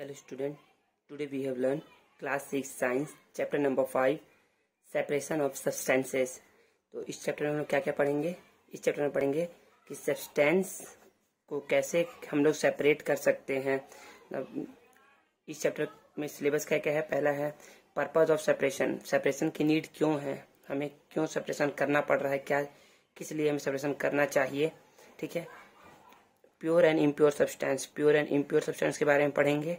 Hello student today we have learn class six science chapter number five separation of substances तो इस chapter में हम क्या क्या पढ़ेंगे इस चैप्टर में पढ़ेंगे कि सब्सटेंस को कैसे हम लोग सेपरेट कर सकते हैं इस चैप्टर में सिलेबस क्या क्या है पहला है पर्पज ऑफ सेपरेशन सेपरेशन की नीड क्यों है हमें क्यों सेपरेशन करना पड़ रहा है क्या किस लिए हमें सेपरेशन करना चाहिए ठीक है pure and impure substance pure and impure substance के बारे में पढ़ेंगे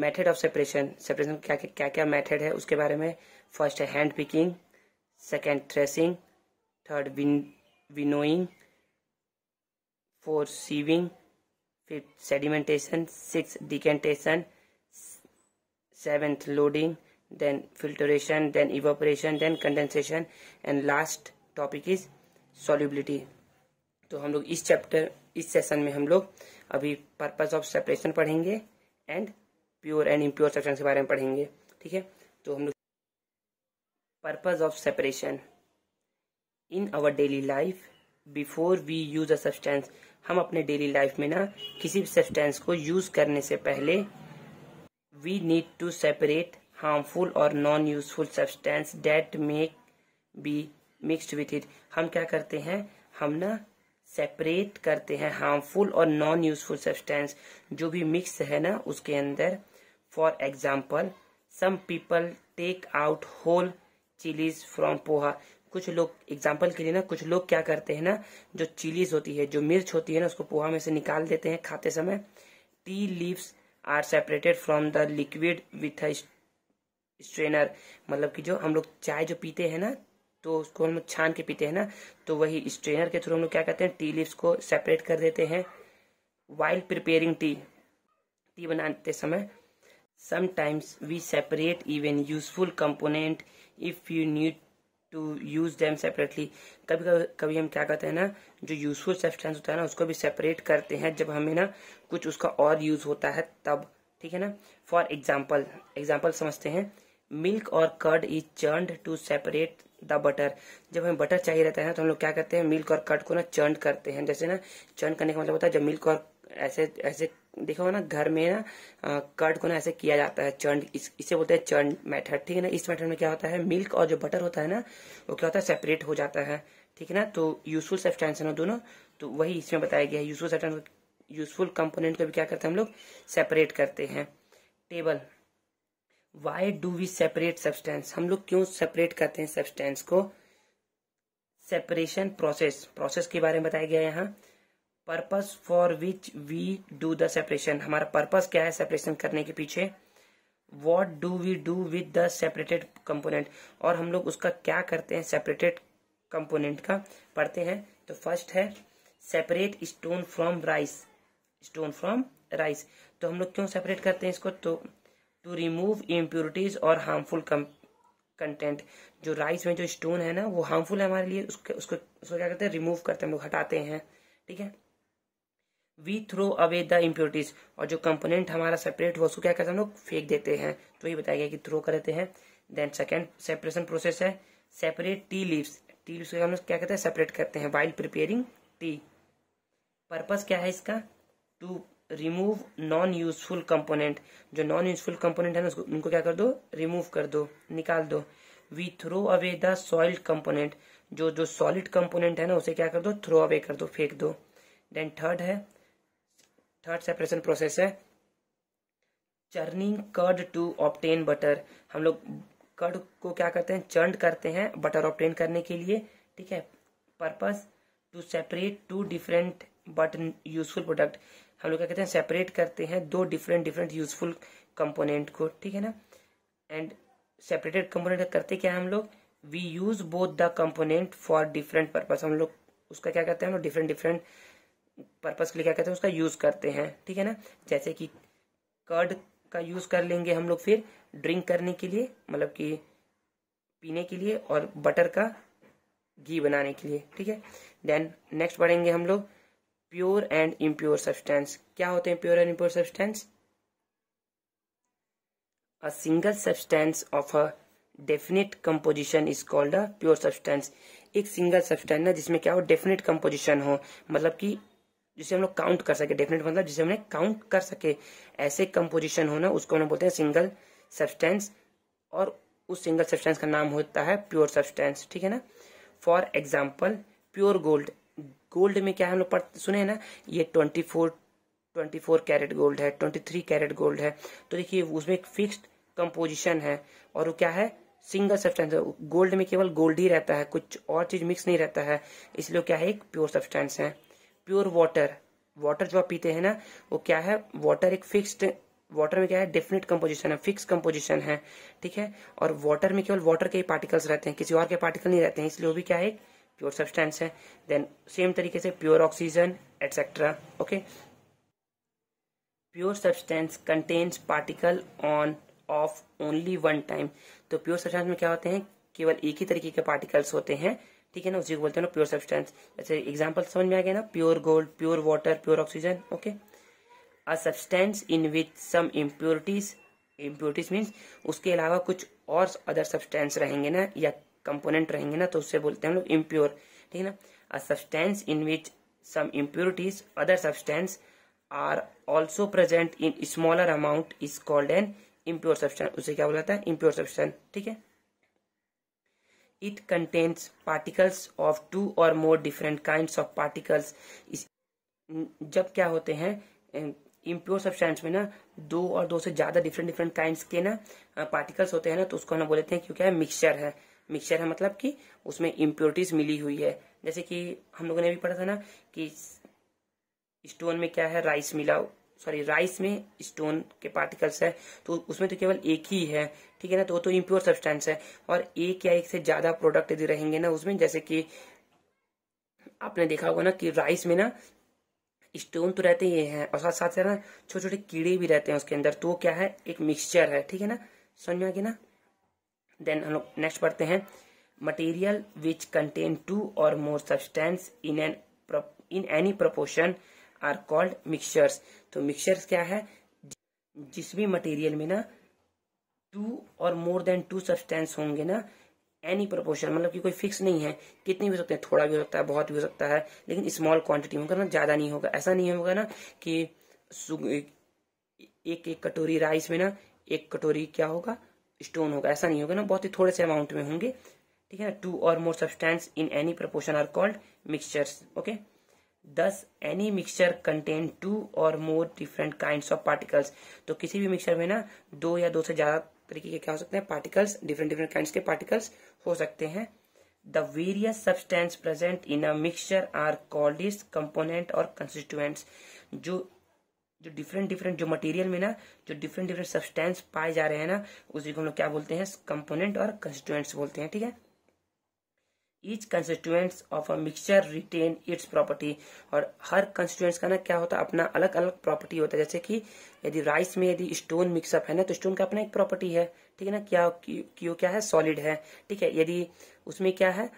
मेथड ऑफ सेपरेशन सेपरेशन क्या क्या क्या मेथड है उसके बारे में फर्स्ट है hand picking second threshing third winnowing fourth sieving fifth sedimentation six decantation seventh loading then filtration then evaporation then condensation and last topic is solubility तो हम लोग इस चैप्टर इस सेशन में हम लोग अभी पर्पस ऑफ सेपरेशन पढ़ेंगे and pure and impure substance के बारे में पढ़ेंगे ठीक है तो हम लोग purpose of separation in our daily life before we use a substance हम अपने डेली लाइफ में ना किसी भी सब्सटेंस को यूज करने से पहले we need to separate harmful और non useful substance that make be mixed with it हम क्या करते हैं हम ना सेपरेट करते हैं हार्मफुल और नॉन यूजफुल सब्सटेंस जो भी मिक्स है ना उसके अंदर for example some people take out whole chillies from poha कुछ लोग एग्जाम्पल के लिए ना कुछ लोग क्या करते हैं ना जो चिलीज होती है जो मिर्च होती है ना उसको पोहा में से निकाल देते हैं खाते समय tea leaves are separated from the liquid with strainer मतलब कि जो हम लोग चाय जो पीते हैं ना तो उसको हम लोग छान के पीते हैं ना तो वही स्ट्रेनर के थ्रू हम लोग क्या करते हैं टी लीव्स को सेपरेट कर देते हैं वाइल्ड प्रिपेयरिंग टी टी बनाते समय Sometimes we separate even useful component if you need to use them separately कभी कभी हम क्या कहते हैं ना जो useful substance होता है ना उसको भी separate करते हैं जब हमें ना कुछ उसका और use होता है तब ठीक है ना for example example समझते हैं milk और curd is churned to separate the butter जब हमें butter चाहिए रहता है ना तो हम लोग क्या करते हैं milk और curd को ना चर्न करते हैं जैसे ना चर्न करने का मतलब होता है जब milk और ऐसे ऐसे देखो ना घर में ना कर्ड को ना ऐसे किया जाता है चंड इस, इसे बोलते हैं चंड मेथड ठीक है ना इस मेथड में क्या होता है मिल्क और जो बटर होता है ना वो क्या होता है सेपरेट हो जाता है ठीक है ना तो यूजफुल सब्सटेंसन हो दोनों तो वही इसमें बताया गया है यूजफुल यूजफुल कंपोनेंट को भी क्या करते हैं हम लोग सेपरेट करते हैं table why do we separate substance हम लोग क्यों सेपरेट करते हैं सब्सटेंस को सेपरेशन प्रोसेस प्रोसेस के बारे में बताया गया यहाँ purpose for which we do the separation हमारा पर्पस क्या है सेपरेशन करने के पीछे what do we do with the separated component और हम लोग उसका क्या करते हैं सेपरेटेड कंपोनेंट का पढ़ते हैं तो फर्स्ट है separate stone from rice stone from rice तो हम लोग क्यों सेपरेट करते हैं इसको तो टू रिमूव इम्प्योरिटीज और हार्मफुल कंटेंट जो राइस में जो स्टोन है ना वो हार्मफुल है हमारे लिए उसके उसको उसको क्या करते हैं रिमूव करते हैं हम लोग हटाते हैं ठीक है we throw away the impurities और जो कंपोनेंट हमारा सेपरेट हुआ उसको क्या करते हैं हम लोग फेंक देते हैं तो ये बताया गया कि थ्रो कर देते हैं देन सेकेंड सेपरेशन प्रोसेस है separate tea leaves tea leaves हम लोग क्या कहते हैं सेपरेट करते हैं वाइल्ड प्रिपेयरिंग टी पर्पज क्या है इसका to remove non useful component जो नॉन यूजफुल कंपोनेंट है ना उसको उनको क्या कर दो रिमूव कर दो निकाल दो we throw away the soiled component जो जो सॉलिड कंपोनेंट है ना उसे क्या कर दो थ्रो अवे कर दो फेंक दो देन थर्ड है थर्ड सेपरेशन प्रोसेस है churning curd to obtain butter हम लोग कर्ड को क्या करते हैं चर्न करते हैं बटर ऑप्टेन करने के लिए ठीक है purpose to separate two different but useful product हम लोग क्या कहते हैं सेपरेट करते हैं दो डिफरेंट डिफरेंट यूजफुल कंपोनेंट को ठीक है ना एंड सेपरेटेड कंपोनेंट करते क्या है हम लोग we use both the component for different purpose हम लोग उसका क्या करते हैं हम लोग डिफरेंट डिफरेंट पर्पज के लिए क्या कहते हैं उसका यूज करते हैं ठीक है ना जैसे कि कर्ड का यूज कर लेंगे हम लोग फिर ड्रिंक करने के लिए मतलब कि पीने के लिए और बटर का घी बनाने के लिए ठीक है देन नेक्स्ट बढ़ेंगे हम लोग प्योर एंड इम्प्योर सब्सटेंस क्या होते हैं pure and impure substance a single substance of a definite composition is called a pure substance एक सिंगल सब्सटेंस ना जिसमें क्या हो डेफिनेट कंपोजिशन हो मतलब कि जिसे हम लोग काउंट कर सके डेफिनेट मतलब जिसे हमने काउंट कर सके ऐसे कंपोजिशन होना उसको हम बोलते हैं सिंगल सब्सटेंस और उस सिंगल सब्सटेंस का नाम होता है प्योर सब्सटेंस ठीक है ना for example pure gold gold में क्या हम लोग पढ़ सुने ना ये twenty four twenty four carat gold है ट्वेंटी थ्री कैरेट गोल्ड है तो देखिए उसमें एक फिक्स्ड कंपोजिशन है और वो क्या है सिंगल सब्सटेंस गोल्ड में केवल गोल्ड ही रहता है कुछ और चीज मिक्स नहीं रहता है इसलिए क्या है एक प्योर सब्सटेंस है प्योर वाटर वाटर जो आप पीते हैं ना वो क्या है वाटर एक फिक्स्ड वाटर में क्या है डेफिनेट कंपोजिशन है फिक्स कंपोजिशन है ठीक है और वाटर में केवल वाटर के ही पार्टिकल्स रहते हैं किसी और के पार्टिकल नहीं रहते हैं इसलिए वो भी क्या है एक प्योर सब्सटेंस है देन सेम तरीके से pure oxygen etcetera okay pure substance contains particle on of only one time तो प्योर सब्सटेंस में क्या होते हैं केवल एक ही तरीके के पार्टिकल्स होते हैं ठीक है ना उसी को बोलते हैं ना प्योर सब्सटेंस जैसे एग्जाम्पल समझ में आ गया ना pure gold pure water pure oxygen okay a substance in which some impurities impurities means उसके अलावा कुछ और अदर सब्सटेंस रहेंगे ना या कंपोनेंट रहेंगे ना तो उससे बोलते हैं हम लोग इम्प्योर ठीक है ना a substance in which some impurities other substance are also present in smaller amount is called an impure substance उसे क्या बोला था इम्प्योर सब्सटेंस ठीक है It contains particles of two or more different kinds of particles. जब क्या होते हैं इम्प्योर सब्सटेंस में ना दो और दो से ज्यादा डिफरेंट डिफरेंट काइंड के ना पार्टिकल्स होते हैं ना तो उसको हम बोलते हैं क्योंकि मिक्सचर है मिक्सचर है मतलब कि उसमें इम्प्योरिटीज मिली हुई है जैसे कि हम लोगों ने भी पढ़ा था ना कि स्टोन में क्या है राइस मिला सॉरी राइस में स्टोन के पार्टिकल्स है तो उसमें तो केवल एक ही है ठीक है ना तो वो तो इम्प्योर सब्सटेंस है और एक या एक से ज्यादा प्रोडक्ट यदि रहेंगे ना उसमें जैसे कि आपने देखा होगा ना कि राइस में ना स्टोन तो रहते ही हैं और साथ साथ ना छोटे छोटे कीड़े भी रहते हैं उसके अंदर तो क्या है एक मिक्सचर है ठीक है ना समझ में आगे ना देन हम लोग नेक्स्ट पढ़ते हैं material which contain two or more substance in an in any proportion are called mixtures तो मिक्सचर्स क्या है जिस भी मटेरियल में ना two or more than to substance होंगे ना एनी प्रोपोर्शन मतलब कि कोई फिक्स नहीं है कितने भी हो सकते हैं थोड़ा भी हो सकता है बहुत भी हो सकता है लेकिन स्मॉल क्वांटिटी में करना ज्यादा नहीं होगा ऐसा नहीं होगा ना कि एक एक कटोरी राइस में ना एक कटोरी क्या होगा स्टोन होगा ऐसा नहीं होगा ना बहुत ही थोड़े से अमाउंट में होंगे ठीक है ना two or more substance in any proportion are called mixtures okay thus any mixture contain two or more different kind of particles तो किसी भी मिक्सचर में ना दो या दो से ज्यादा तरीके के क्या हो सकते हैं पार्टिकल्स डिफरेंट डिफरेंट काइंड के पार्टिकल्स हो सकते हैं the various substance present in a mixture are called is component or constituents जो जो डिफरेंट डिफरेंट जो मटेरियल में ना जो डिफरेंट डिफरेंट सब्सटेंस पाए जा रहे हैं ना उसी को हम लोग क्या बोलते हैं कंपोनेंट और कंस्टिट्यूएंट्स बोलते हैं ठीक है each constituents of a mixture retain its property और हर कंस्टिट्यूएंट्स का ना क्या होता है अपना अलग अलग प्रॉपर्टी होता है जैसे कि यदि राइस में यदि स्टोन मिक्सअप है ना तो स्टोन का अपना एक प्रॉपर्टी है ठीक है ना क्या क्यों क्या है सॉलिड है ठीक है यदि उसमें क्या है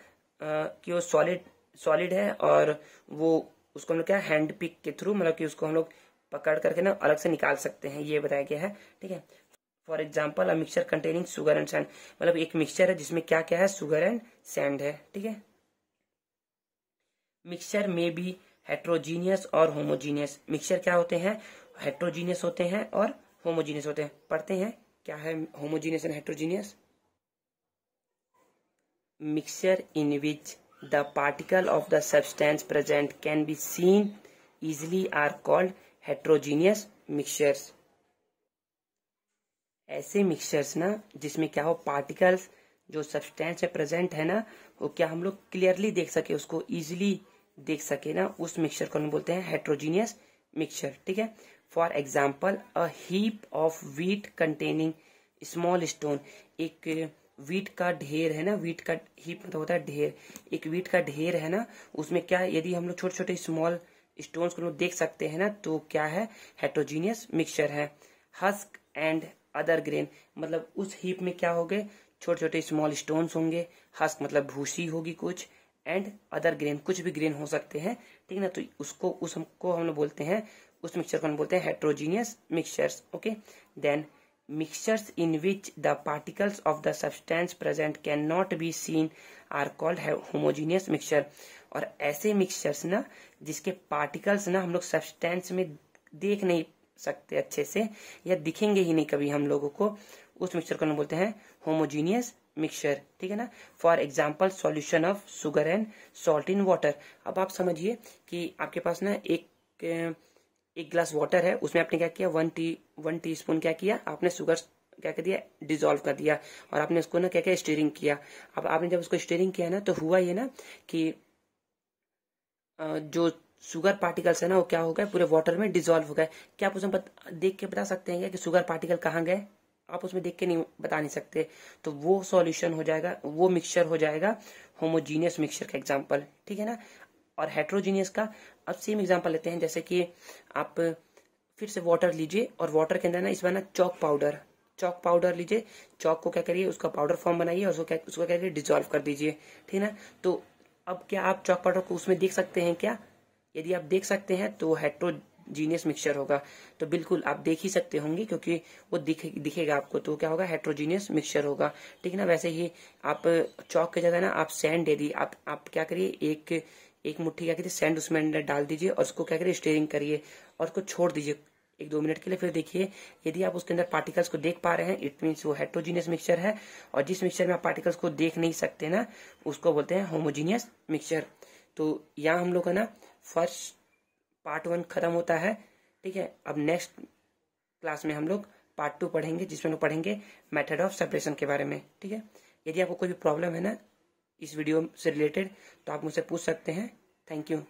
क्यों सॉलिड सॉलिड है और वो उसको हम लोग क्या हैंड पिक के थ्रू मतलब कि उसको हम लोग पकड़ करके ना अलग से निकाल सकते हैं ये बताया गया है ठीक है for example a mixture containing sugar and sand मतलब एक मिक्सचर है जिसमें क्या क्या है सुगर एंड सैंड है ठीक है मिक्सचर में भी हेट्रोजीनियस और होमोजीनियस मिक्सचर क्या होते हैं हेट्रोजीनियस होते हैं और होमोजीनियस होते हैं पढ़ते हैं क्या है homogeneous and heterogeneous mixture in which the particle of the substance present can be seen easily are called heterogeneous mixtures ऐसे मिक्सचर्स ना जिसमें क्या हो पार्टिकल्स जो सब्सटेंस है प्रेजेंट है ना वो क्या हम लोग क्लियरली देख सके उसको इजिली देख सके ना उस मिक्सचर को हम बोलते हैं हेट्रोजीनियस मिक्सचर ठीक है for example a heap of wheat containing small stone एक वीट का ढेर है ना वीट का हीप मतलब होता है ढेर एक वीट का ढेर है ना उसमें क्या यदि हम लोग छोटे छोटे स्मॉल स्टोन को देख सकते हैं ना तो क्या है हेट्रोजीनियस मिक्सचर है हस्क एंड अदर ग्रेन मतलब उस हीप में क्या हो गए छोटे छोटे स्मॉल स्टोन्स होंगे हस्क मतलब भूसी होगी कुछ एंड अदर ग्रेन कुछ भी ग्रेन हो सकते हैं ठीक ना तो उसको उसको हम लोग बोलते हैं उस मिक्सचर को हम बोलते हैं heterogeneous mixtures okay then mixtures in which the particles of the substance present can not be seen are called homogeneous mixture और ऐसे मिक्सचर्स ना जिसके पार्टिकल्स ना हम लोग सब्सटेंस में देख नहीं सकते अच्छे से या दिखेंगे ही नहीं कभी हम लोगों को उस मिक्सचर को हम बोलते हैं होमोजीनियस मिक्सचर ठीक है ना for example solution of sugar and salt in water अब आप समझिए कि आपके पास ना एक एक ग्लास वाटर है उसमें आपने क्या किया one tea one teaspoon क्या किया आपने सुगर क्या कर दिया डिजोल्व कर दिया और आपने उसको ना क्या क्या स्टीयरिंग किया अब आपने जब उसको स्टीयरिंग किया ना तो हुआ ये ना कि जो सुगर पार्टिकल्स है ना वो क्या हो गए पूरे वाटर में डिजोल्व हो गए क्या आप उसमें बत, देख के बता सकते हैं क्या कि सुगर पार्टिकल कहाँ गए आप उसमें देख के नहीं बता नहीं सकते तो वो सॉल्यूशन हो जाएगा वो मिक्सचर हो जाएगा होमोजीनियस मिक्सचर का एग्जाम्पल ठीक है ना और हेट्रोजीनियस का अब सेम एग्जाम्पल लेते हैं जैसे कि आप फिर से वाटर लीजिए और वाटर के अंदर ना इस बार ना चौक पाउडर चौक पाउडर लीजिए चौक को क्या करिए उसका पाउडर फॉर्म बनाइए और उसको क्या उसको क्या करिए डिजोल्व कर दीजिए ठीक है ना तो अब क्या आप चौक पाउडर को उसमें देख सकते हैं क्या यदि आप देख सकते हैं तो हेट्रोजीनियस मिक्सचर होगा तो बिल्कुल आप देख ही सकते होंगे क्योंकि वो दिखे, दिखेगा आपको तो क्या होगा हेट्रोजीनियस मिक्सचर होगा ठीक है ना वैसे ही आप चौक के जगह ना आप सैंड यदि आप आप क्या करिए एक एक मुट्ठी क्या करिए सैंड उसमें अंदर डाल दीजिए और उसको क्या करिए स्टेयरिंग करिए और उसको छोड़ दीजिए एक दो मिनट के लिए फिर देखिए यदि आप उसके अंदर पार्टिकल्स को देख पा रहे हैं इट मीन्स वो हेट्रोजीनियस मिक्सचर है और जिस मिक्सचर में आप पार्टिकल्स को देख नहीं सकते ना उसको बोलते हैं होमोजीनियस मिक्सचर तो यहाँ हम लोग है ना फर्स्ट पार्ट वन खत्म होता है ठीक है अब नेक्स्ट क्लास में हम लोग पार्ट टू पढ़ेंगे जिसमें हम पढ़ेंगे मेथड ऑफ सेपरेशन के बारे में ठीक है यदि आपको कोई भी प्रॉब्लम है ना इस वीडियो से रिलेटेड तो आप मुझसे पूछ सकते हैं थैंक यू